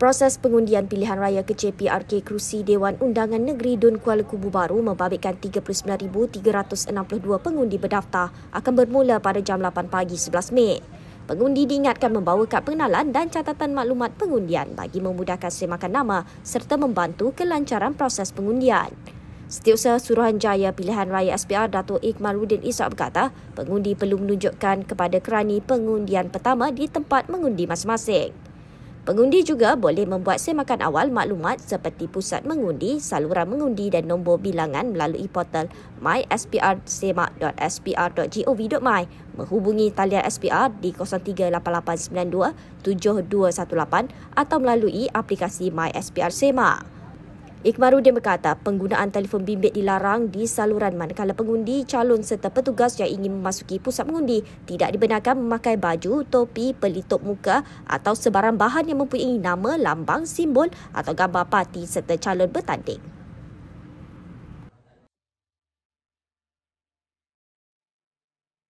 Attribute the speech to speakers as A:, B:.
A: Proses pengundian pilihan raya ke JPRK Kerusi Dewan Undangan Negeri Dun Kuala Kubu Baru membabitkan 39,362 pengundi berdaftar akan bermula pada jam 8 pagi 11 Mei. Pengundi diingatkan membawa kad pengenalan dan catatan maklumat pengundian bagi memudahkan semakan nama serta membantu kelancaran proses pengundian. Setiausaha Suruhanjaya Pilihan Raya SPR Dato Ikmaluddin Isak berkata, pengundi perlu menunjukkan kepada kerani pengundian pertama di tempat mengundi masing-masing. Pengundi juga boleh membuat semakan awal maklumat seperti pusat mengundi, saluran mengundi dan nombor bilangan melalui portal mysprsemak.spr.gov.my, menghubungi talian SPR di 0388927218 atau melalui aplikasi MySPR Semak. Ikmarudin berkata penggunaan telefon bimbit dilarang di saluran manakala pengundi, calon serta petugas yang ingin memasuki pusat pengundi tidak dibenarkan memakai baju, topi, pelitup muka atau sebarang bahan yang mempunyai nama, lambang, simbol atau gambar parti serta calon bertanding.